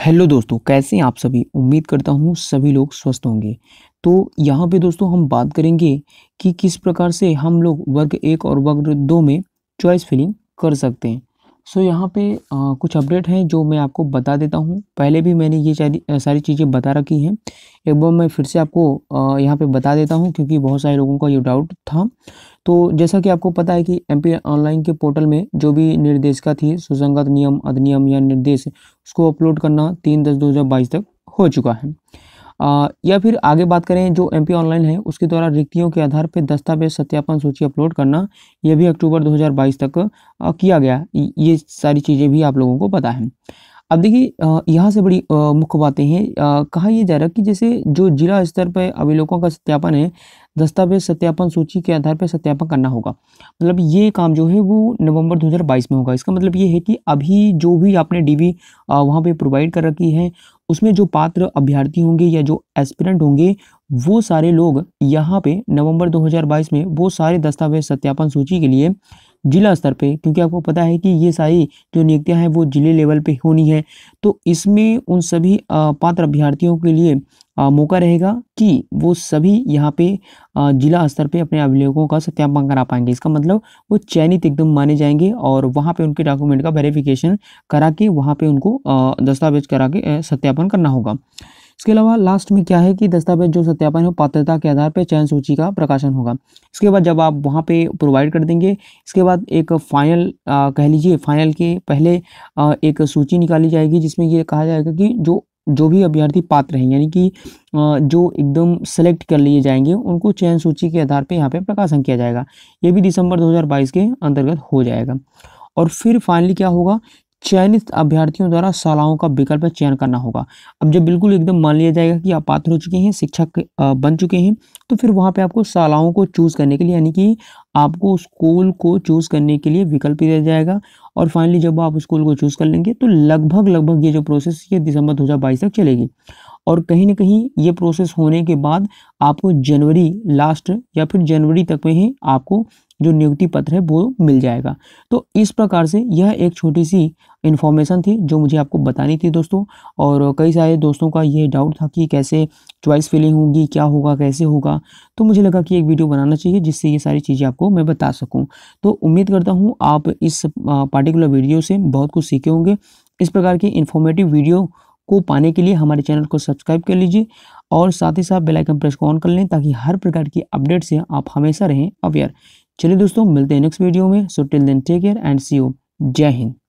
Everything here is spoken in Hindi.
हेलो दोस्तों कैसे हैं आप सभी उम्मीद करता हूँ सभी लोग स्वस्थ होंगे तो यहाँ पे दोस्तों हम बात करेंगे कि किस प्रकार से हम लोग वर्ग एक और वर्ग दो में चॉइस फिलिंग कर सकते हैं सो so, यहाँ पे आ, कुछ अपडेट हैं जो मैं आपको बता देता हूँ पहले भी मैंने ये सारी चीज़ें बता रखी हैं एक बार मैं फिर से आपको यहाँ पे बता देता हूँ क्योंकि बहुत सारे लोगों का ये डाउट था तो जैसा कि आपको पता है कि एम ऑनलाइन के पोर्टल में जो भी निर्देशिका थी सुसंगत नियम अधिनियम या निर्देश उसको अपलोड करना तीन दस दो तक हो चुका है आ, या फिर आगे बात करें जो एम ऑनलाइन है उसके द्वारा रिक्तियों के आधार पर दस्तावेज सत्यापन सूची अपलोड करना यह भी अक्टूबर 2022 तक किया गया ये सारी चीज़ें भी आप लोगों को पता है अब देखिए यहाँ से बड़ी मुख्य बातें हैं कहा यह जा रहा है कि जैसे जो जिला स्तर पर अभिलोकों का सत्यापन है दस्तावेज सत्यापन सूची के आधार पर सत्यापन करना होगा मतलब ये काम जो है वो नवंबर 2022 में होगा इसका मतलब ये है कि अभी जो भी आपने डीवी वहाँ पर प्रोवाइड कर रखी है उसमें जो पात्र अभ्यर्थी होंगे या जो एस्पिरेंट होंगे वो सारे लोग यहाँ पे नवंबर 2022 में वो सारे दस्तावेज सत्यापन सूची के लिए जिला स्तर पे क्योंकि आपको पता है कि ये सारी जो नियुक्तियाँ हैं वो जिले लेवल पे होनी है तो इसमें उन सभी पात्र अभ्यर्थियों के लिए मौका रहेगा कि वो सभी यहाँ पे जिला स्तर पे अपने अभिलेखों का सत्यापन करा पाएंगे इसका मतलब वो चयनित एकदम माने जाएंगे और वहाँ पे उनके डॉक्यूमेंट का वेरिफिकेशन करा के वहाँ पे उनको दस्तावेज करा के सत्यापन करना होगा इसके अलावा लास्ट में क्या है कि दस्तावेज जो सत्यापन है पात्रता के आधार पर चयन सूची का प्रकाशन होगा इसके बाद जब आप वहाँ पे प्रोवाइड कर देंगे इसके बाद एक फाइनल कह लीजिए फाइनल के पहले आ, एक सूची निकाली जाएगी जिसमें ये कहा जाएगा कि जो जो भी अभ्यर्थी पात्र हैं यानी कि जो एकदम सेलेक्ट कर लिए जाएंगे उनको चयन सूची के आधार पर यहाँ पे प्रकाशन किया जाएगा ये भी दिसंबर 2022 के अंतर्गत हो जाएगा और फिर फाइनली क्या होगा चयनित अभ्यर्थियों द्वारा शालाओं का विकल्प चयन करना होगा अब जब बिल्कुल एकदम मान लिया जाएगा कि आप पात्र हो चुके हैं शिक्षक बन चुके हैं तो फिर वहाँ पे आपको शालाओं को चूज़ करने के लिए यानी कि आपको स्कूल को चूज़ करने के लिए विकल्प दिया जाएगा और फाइनली जब आप स्कूल को चूज़ कर लेंगे तो लगभग लगभग ये जो प्रोसेस ये दिसंबर 2022 तक चलेगी और कहीं ना कहीं ये प्रोसेस होने के बाद आपको जनवरी लास्ट या फिर जनवरी तक में ही आपको जो नियुक्ति पत्र है वो मिल जाएगा तो इस प्रकार से यह एक छोटी सी इन्फॉर्मेशन थी जो मुझे आपको बतानी थी दोस्तों और कई सारे दोस्तों का ये डाउट था कि कैसे चॉइस फिलिंग होगी क्या होगा कैसे होगा तो मुझे लगा कि एक वीडियो बनाना चाहिए जिससे ये सारी चीज़ें आपको मैं बता सकूँ तो उम्मीद करता हूँ आप इस पार्टिकुलर वीडियो से बहुत कुछ सीखे होंगे इस प्रकार की इन्फॉर्मेटिव वीडियो को पाने के लिए हमारे चैनल को सब्सक्राइब कर लीजिए और साथ ही साथ बेल आइकन प्रेस को ऑन कर लें ताकि हर प्रकार की अपडेट से आप हमेशा रहें अवेयर चलिए दोस्तों मिलते हैं नेक्स्ट वीडियो में so till then take care and see you जय हिंद